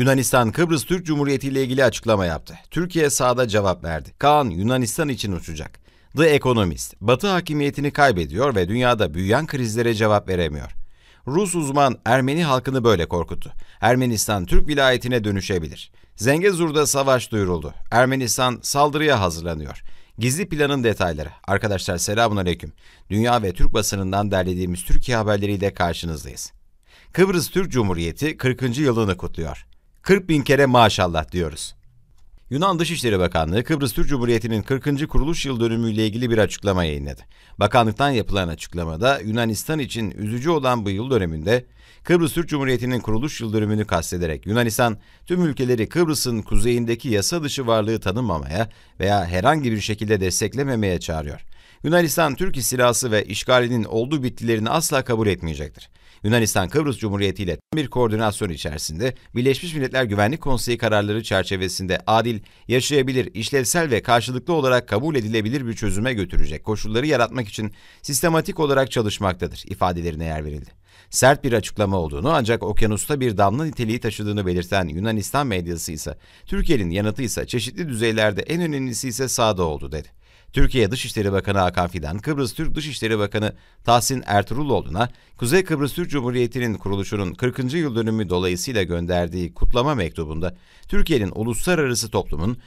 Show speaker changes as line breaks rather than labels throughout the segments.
Yunanistan Kıbrıs Türk Cumhuriyeti ile ilgili açıklama yaptı. Türkiye sağda cevap verdi. Kaan Yunanistan için uçacak. The Economist, Batı hakimiyetini kaybediyor ve dünyada büyüyen krizlere cevap veremiyor. Rus uzman Ermeni halkını böyle korkuttu. Ermenistan Türk vilayetine dönüşebilir. Zengezur'da savaş duyuruldu. Ermenistan saldırıya hazırlanıyor. Gizli planın detayları. Arkadaşlar selamun aleyküm. Dünya ve Türk basınından derlediğimiz Türkiye haberleriyle karşınızdayız. Kıbrıs Türk Cumhuriyeti 40. yılını kutluyor. 40 bin kere maşallah diyoruz. Yunan Dışişleri Bakanlığı Kıbrıs Türk Cumhuriyeti'nin 40. kuruluş yıl dönümüyle ilgili bir açıklama yayınladı. Bakanlıktan yapılan açıklamada Yunanistan için üzücü olan bu yıl döneminde Kıbrıs Türk Cumhuriyeti'nin kuruluş yıl dönümünü kastederek Yunanistan tüm ülkeleri Kıbrıs'ın kuzeyindeki yasa dışı varlığı tanımamaya veya herhangi bir şekilde desteklememeye çağırıyor. Yunanistan Türk istilası ve işgalinin olduğu bittilerini asla kabul etmeyecektir. Yunanistan Kıbrıs Cumhuriyeti ile bir koordinasyon içerisinde Birleşmiş Milletler Güvenlik Konseyi kararları çerçevesinde adil, yaşayabilir, işlevsel ve karşılıklı olarak kabul edilebilir bir çözüme götürecek koşulları yaratmak için sistematik olarak çalışmaktadır ifadelerine yer verildi. Sert bir açıklama olduğunu ancak okyanusta bir damla niteliği taşıdığını belirten Yunanistan medyası ise Türkiye'nin yanıtı ise çeşitli düzeylerde en önemlisi ise sağda oldu dedi. Türkiye Dışişleri Bakanı Hakan Fidan, Kıbrıs Türk Dışişleri Bakanı Tahsin Ertuğruloğlu'na Kuzey Kıbrıs Türk Cumhuriyeti'nin kuruluşunun 40. yıl dönümü dolayısıyla gönderdiği kutlama mektubunda Türkiye'nin uluslararası toplumun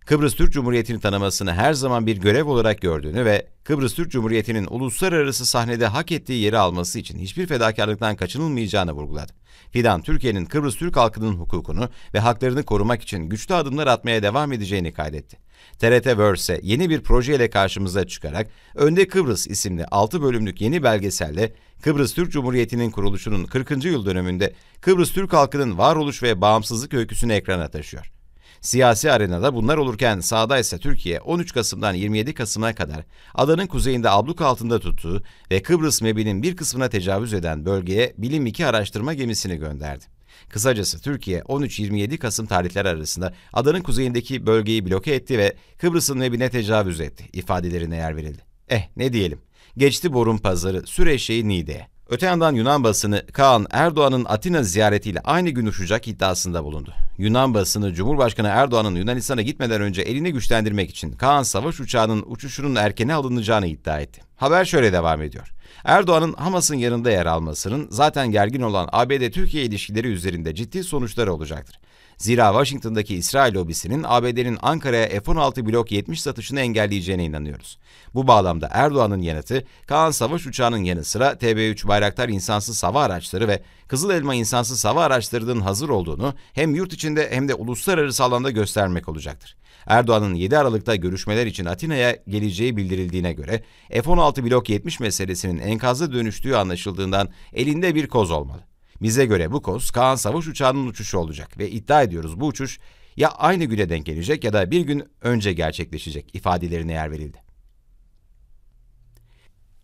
Kıbrıs Türk Cumhuriyeti'nin tanımasını her zaman bir görev olarak gördüğünü ve Kıbrıs Türk Cumhuriyeti'nin uluslararası sahnede hak ettiği yeri alması için hiçbir fedakarlıktan kaçınılmayacağını vurguladı. Fidan, Türkiye'nin Kıbrıs Türk halkının hukukunu ve haklarını korumak için güçlü adımlar atmaya devam edeceğini kaydetti. TRT Verse yeni bir projeyle karşımıza çıkarak Önde Kıbrıs isimli 6 bölümlük yeni belgeselle Kıbrıs Türk Cumhuriyeti'nin kuruluşunun 40. yıl dönümünde Kıbrıs Türk halkının varoluş ve bağımsızlık öyküsünü ekrana taşıyor. Siyasi arenada bunlar olurken sağda ise Türkiye 13 Kasım'dan 27 Kasım'a kadar adanın kuzeyinde abluk altında tuttuğu ve Kıbrıs mebinin bir kısmına tecavüz eden bölgeye Bilim 2 araştırma gemisini gönderdi. Kısacası Türkiye 13-27 Kasım tarihleri arasında adanın kuzeyindeki bölgeyi bloke etti ve Kıbrıs'ın webine tecavüz etti ifadelerine yer verildi. Eh ne diyelim. Geçti borun pazarı Süreşe'yi Niğde'ye. Öte yandan Yunan basını Kaan Erdoğan'ın Atina ziyaretiyle aynı gün uçacak iddiasında bulundu. Yunan basını Cumhurbaşkanı Erdoğan'ın Yunanistan'a gitmeden önce elini güçlendirmek için Kaan savaş uçağının uçuşunun erkene alınacağını iddia etti. Haber şöyle devam ediyor. Erdoğan'ın Hamas'ın yanında yer almasının zaten gergin olan ABD-Türkiye ilişkileri üzerinde ciddi sonuçları olacaktır. Zira Washington'daki İsrail lobisinin ABD'nin Ankara'ya F-16 blok 70 satışını engelleyeceğine inanıyoruz. Bu bağlamda Erdoğan'ın yanıtı, Kaan savaş uçağının yanı sıra TB3 Bayraktar insansız hava araçları ve Kızıl Elma insansız hava araçlarının hazır olduğunu hem yurt içinde hem de uluslararası alanda göstermek olacaktır. Erdoğan'ın 7 Aralık'ta görüşmeler için Atina'ya geleceği bildirildiğine göre F-16 blok 70 meselesinin enkazda dönüştüğü anlaşıldığından elinde bir koz olmalı. Bize göre bu koz Kaan savaş uçağının uçuşu olacak ve iddia ediyoruz bu uçuş ya aynı güne denk gelecek ya da bir gün önce gerçekleşecek ifadelerine yer verildi.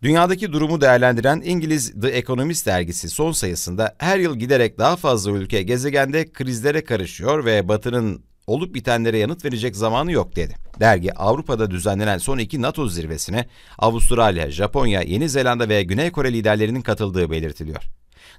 Dünyadaki durumu değerlendiren İngiliz The Economist dergisi son sayısında her yıl giderek daha fazla ülke gezegende krizlere karışıyor ve Batı'nın olup bitenlere yanıt verecek zamanı yok dedi. Dergi Avrupa'da düzenlenen son iki NATO zirvesine Avustralya, Japonya, Yeni Zelanda ve Güney Kore liderlerinin katıldığı belirtiliyor.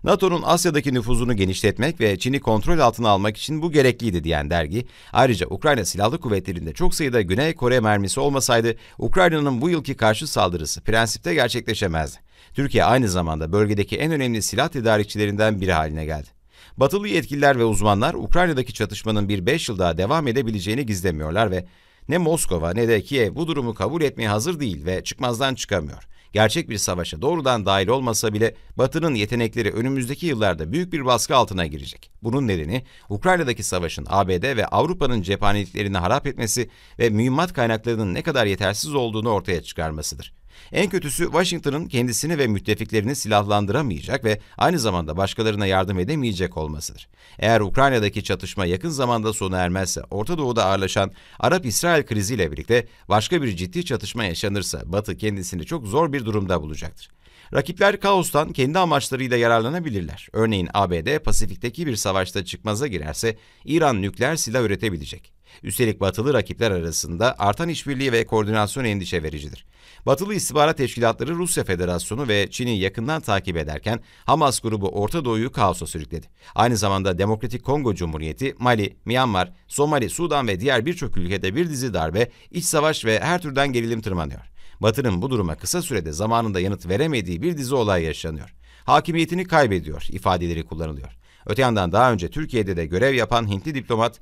NATO'nun Asya'daki nüfuzunu genişletmek ve Çin'i kontrol altına almak için bu gerekliydi diyen dergi, ayrıca Ukrayna Silahlı Kuvvetleri'nde çok sayıda Güney Kore mermisi olmasaydı Ukrayna'nın bu yılki karşı saldırısı prensipte gerçekleşemezdi. Türkiye aynı zamanda bölgedeki en önemli silah tedarikçilerinden biri haline geldi. Batılı yetkililer ve uzmanlar Ukrayna'daki çatışmanın bir 5 yıl daha devam edebileceğini gizlemiyorlar ve ne Moskova ne de Kiev bu durumu kabul etmeye hazır değil ve çıkmazdan çıkamıyor. Gerçek bir savaşa doğrudan dahil olmasa bile Batı'nın yetenekleri önümüzdeki yıllarda büyük bir baskı altına girecek. Bunun nedeni Ukrayna'daki savaşın ABD ve Avrupa'nın cephaneliklerini harap etmesi ve mühimmat kaynaklarının ne kadar yetersiz olduğunu ortaya çıkarmasıdır. En kötüsü Washington'ın kendisini ve müttefiklerini silahlandıramayacak ve aynı zamanda başkalarına yardım edemeyecek olmasıdır. Eğer Ukrayna'daki çatışma yakın zamanda sona ermezse, Orta Doğu'da ağırlaşan Arap-İsrail kriziyle birlikte başka bir ciddi çatışma yaşanırsa Batı kendisini çok zor bir durumda bulacaktır. Rakipler kaostan kendi amaçlarıyla yararlanabilirler. Örneğin ABD Pasifik'teki bir savaşta çıkmaza girerse İran nükleer silah üretebilecek. Üstelik batılı rakipler arasında artan işbirliği ve koordinasyon endişe vericidir. Batılı istihbarat teşkilatları Rusya Federasyonu ve Çin'i yakından takip ederken Hamas grubu Orta Doğu'yu kaosa sürükledi. Aynı zamanda Demokratik Kongo Cumhuriyeti, Mali, Myanmar, Somali, Sudan ve diğer birçok ülkede bir dizi darbe, iç savaş ve her türden gerilim tırmanıyor. Batı'nın bu duruma kısa sürede zamanında yanıt veremediği bir dizi olay yaşanıyor. Hakimiyetini kaybediyor ifadeleri kullanılıyor. Öte yandan daha önce Türkiye'de de görev yapan Hintli diplomat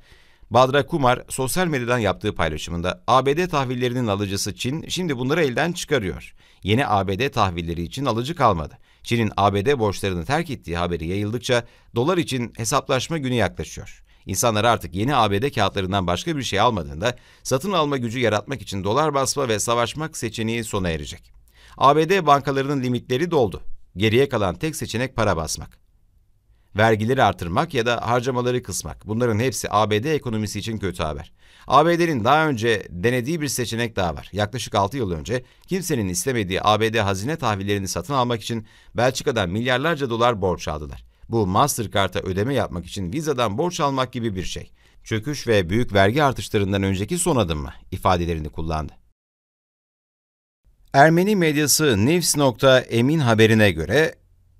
Badra Kumar sosyal medyadan yaptığı paylaşımında ABD tahvillerinin alıcısı Çin şimdi bunları elden çıkarıyor. Yeni ABD tahvilleri için alıcı kalmadı. Çin'in ABD borçlarını terk ettiği haberi yayıldıkça dolar için hesaplaşma günü yaklaşıyor. İnsanlar artık yeni ABD kağıtlarından başka bir şey almadığında satın alma gücü yaratmak için dolar basma ve savaşmak seçeneği sona erecek. ABD bankalarının limitleri doldu. Geriye kalan tek seçenek para basmak vergileri artırmak ya da harcamaları kısmak. Bunların hepsi ABD ekonomisi için kötü haber. ABD'nin daha önce denediği bir seçenek daha var. Yaklaşık 6 yıl önce kimsenin istemediği ABD hazine tahvillerini satın almak için Belçika'dan milyarlarca dolar borç aldılar. Bu Mastercard'a ödeme yapmak için Visa'dan borç almak gibi bir şey. Çöküş ve büyük vergi artışlarından önceki son adım mı ifadelerini kullandı. Ermeni medyası News.emin haberine göre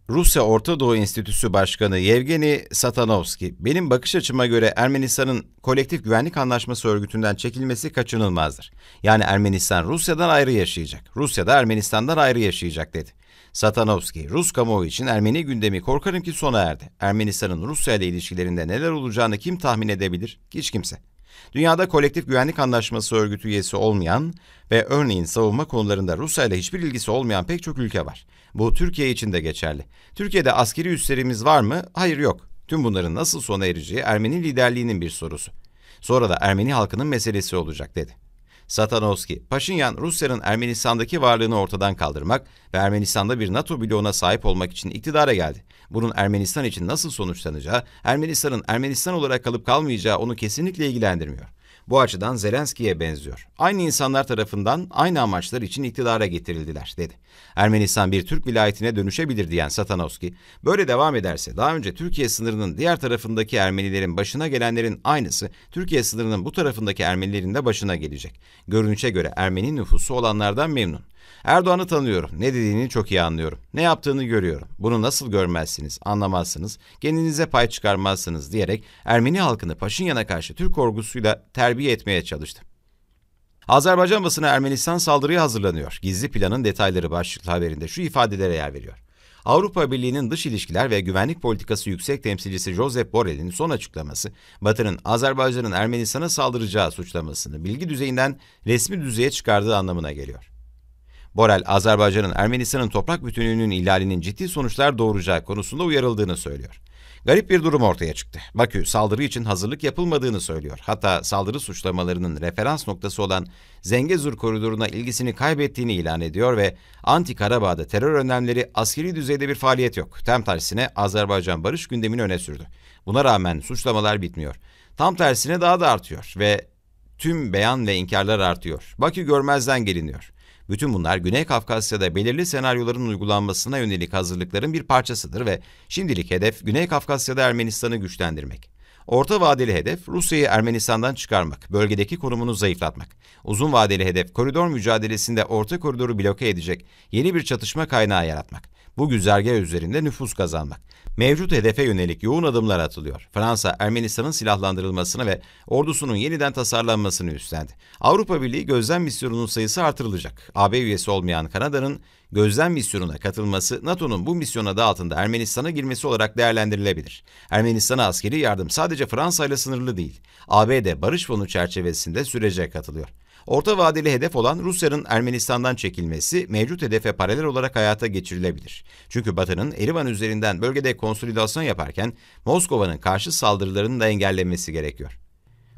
Rusya Orta Doğu Enstitüsü Başkanı Yevgeni Satanovski, benim bakış açıma göre Ermenistan'ın kolektif güvenlik anlaşması örgütünden çekilmesi kaçınılmazdır. Yani Ermenistan Rusya'dan ayrı yaşayacak, Rusya da Ermenistan'dan ayrı yaşayacak dedi. Satanovski, Rus kamuoyu için Ermeni gündemi korkarım ki sona erdi. Ermenistan'ın Rusya ile ilişkilerinde neler olacağını kim tahmin edebilir? Hiç kimse. Dünyada kolektif güvenlik anlaşması örgütü üyesi olmayan ve örneğin savunma konularında Rusya ile hiçbir ilgisi olmayan pek çok ülke var. Bu Türkiye için de geçerli. Türkiye'de askeri üslerimiz var mı? Hayır yok. Tüm bunların nasıl sona ereceği Ermeni liderliğinin bir sorusu. Sonra da Ermeni halkının meselesi olacak dedi. Satanovski, Paşinyan Rusya'nın Ermenistan'daki varlığını ortadan kaldırmak ve Ermenistan'da bir NATO bloğuna sahip olmak için iktidara geldi. Bunun Ermenistan için nasıl sonuçlanacağı, Ermenistan'ın Ermenistan olarak kalıp kalmayacağı onu kesinlikle ilgilendirmiyor. Bu açıdan Zelenski'ye benziyor. Aynı insanlar tarafından aynı amaçlar için iktidara getirildiler dedi. Ermenistan bir Türk vilayetine dönüşebilir diyen Satanovski, böyle devam ederse daha önce Türkiye sınırının diğer tarafındaki Ermenilerin başına gelenlerin aynısı Türkiye sınırının bu tarafındaki Ermenilerin de başına gelecek. Görünüşe göre Ermeni nüfusu olanlardan memnun. Erdoğan'ı tanıyorum. Ne dediğini çok iyi anlıyorum. Ne yaptığını görüyorum. Bunu nasıl görmezsiniz, anlamazsınız, kendinize pay çıkarmazsınız diyerek Ermeni halkını Paşinyan'a karşı Türk korkusuyla terbiye etmeye çalıştı. Azerbaycan basını Ermenistan saldırıya hazırlanıyor. Gizli planın detayları başlıklı haberinde şu ifadelere yer veriyor. Avrupa Birliği'nin dış ilişkiler ve güvenlik politikası yüksek temsilcisi Josep Borrell'in son açıklaması, Batı'nın Azerbaycan'ın Ermenistan'a saldıracağı suçlamasını bilgi düzeyinden resmi düzeye çıkardığı anlamına geliyor. Borel, Azerbaycan'ın Ermenistan'ın toprak bütünlüğünün ihlalinin ciddi sonuçlar doğuracağı konusunda uyarıldığını söylüyor. Garip bir durum ortaya çıktı. Bakü saldırı için hazırlık yapılmadığını söylüyor. Hatta saldırı suçlamalarının referans noktası olan Zengezur koridoruna ilgisini kaybettiğini ilan ediyor ve Anti Karabağ'da terör önlemleri askeri düzeyde bir faaliyet yok. Tam tersine Azerbaycan barış gündemini öne sürdü. Buna rağmen suçlamalar bitmiyor. Tam tersine daha da artıyor ve tüm beyan ve inkarlar artıyor. Bakü görmezden geliniyor. Bütün bunlar Güney Kafkasya'da belirli senaryoların uygulanmasına yönelik hazırlıkların bir parçasıdır ve şimdilik hedef Güney Kafkasya'da Ermenistan'ı güçlendirmek. Orta vadeli hedef Rusya'yı Ermenistan'dan çıkarmak, bölgedeki konumunu zayıflatmak. Uzun vadeli hedef koridor mücadelesinde orta koridoru bloke edecek yeni bir çatışma kaynağı yaratmak. Bu güzergah üzerinde nüfus kazanmak. Mevcut hedefe yönelik yoğun adımlar atılıyor. Fransa, Ermenistan'ın silahlandırılmasını ve ordusunun yeniden tasarlanmasını üstlendi. Avrupa Birliği gözlem misyonunun sayısı artırılacak. AB üyesi olmayan Kanada'nın gözlem misyonuna katılması NATO'nun bu misyon adı altında Ermenistan'a girmesi olarak değerlendirilebilir. Ermenistan'a askeri yardım sadece Fransa ile sınırlı değil. ABD Barış Fonu çerçevesinde sürece katılıyor. Orta vadeli hedef olan Rusya'nın Ermenistan'dan çekilmesi mevcut hedefe paralel olarak hayata geçirilebilir. Çünkü Batı'nın Erivan üzerinden bölgede konsolidasyon yaparken Moskova'nın karşı saldırılarını da engellemesi gerekiyor.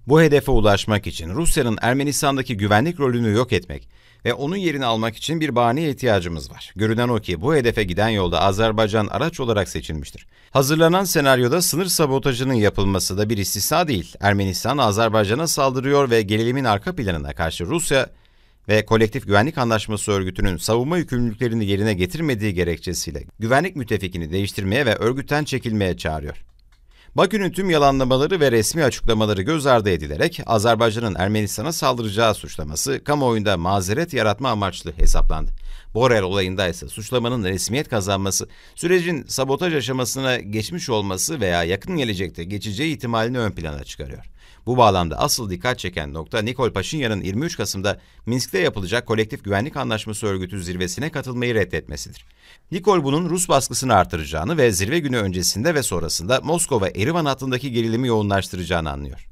Bu hedefe ulaşmak için Rusya'nın Ermenistan'daki güvenlik rolünü yok etmek, ve onun yerini almak için bir bahaneye ihtiyacımız var. Görünen o ki bu hedefe giden yolda Azerbaycan araç olarak seçilmiştir. Hazırlanan senaryoda sınır sabotajının yapılması da bir istisna değil. Ermenistan Azerbaycan'a saldırıyor ve gerilimin arka planına karşı Rusya ve Kolektif Güvenlik Anlaşması Örgütü'nün savunma yükümlülüklerini yerine getirmediği gerekçesiyle güvenlik müttefikini değiştirmeye ve örgütten çekilmeye çağırıyor. Bakü'nün tüm yalanlamaları ve resmi açıklamaları göz ardı edilerek Azerbaycan'ın Ermenistan'a saldıracağı suçlaması kamuoyunda mazeret yaratma amaçlı hesaplandı. Borel olayında ise suçlamanın resmiyet kazanması, sürecin sabotaj aşamasına geçmiş olması veya yakın gelecekte geçeceği ihtimalini ön plana çıkarıyor. Bu bağlamda asıl dikkat çeken nokta Nikol Paşinyan'ın 23 Kasım'da Minsk'te yapılacak Kolektif Güvenlik Anlaşması Örgütü zirvesine katılmayı reddetmesidir. Nikol bunun Rus baskısını artıracağını ve zirve günü öncesinde ve sonrasında Moskova-Erivan hattındaki gerilimi yoğunlaştıracağını anlıyor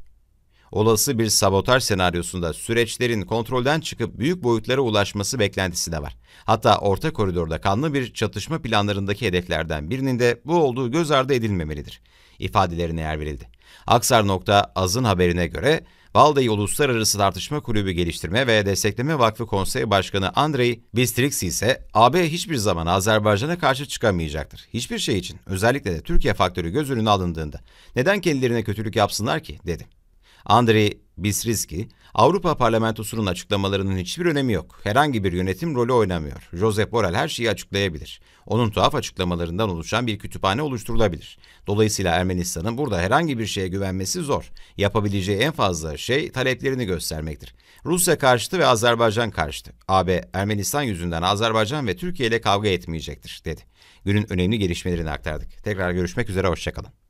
olası bir sabotaj senaryosunda süreçlerin kontrolden çıkıp büyük boyutlara ulaşması beklentisi de var. Hatta orta koridorda kanlı bir çatışma planlarındaki hedeflerden birinin de bu olduğu göz ardı edilmemelidir. Ifadelerine yer verildi. Aksar.az'ın haberine göre Valde'yi Uluslararası Tartışma Kulübü Geliştirme ve Destekleme Vakfı Konseyi Başkanı Andrei Bistriksi ise AB hiçbir zaman Azerbaycan'a karşı çıkamayacaktır. Hiçbir şey için özellikle de Türkiye faktörü göz önüne alındığında neden kendilerine kötülük yapsınlar ki dedi. Andrei Bisriski, Avrupa Parlamentosu'nun açıklamalarının hiçbir önemi yok. Herhangi bir yönetim rolü oynamıyor. Josep Borrell her şeyi açıklayabilir. Onun tuhaf açıklamalarından oluşan bir kütüphane oluşturulabilir. Dolayısıyla Ermenistan'ın burada herhangi bir şeye güvenmesi zor. Yapabileceği en fazla şey taleplerini göstermektir. Rusya karşıtı ve Azerbaycan karşıtı. AB, Ermenistan yüzünden Azerbaycan ve Türkiye ile kavga etmeyecektir, dedi. Günün önemli gelişmelerini aktardık. Tekrar görüşmek üzere, hoşçakalın.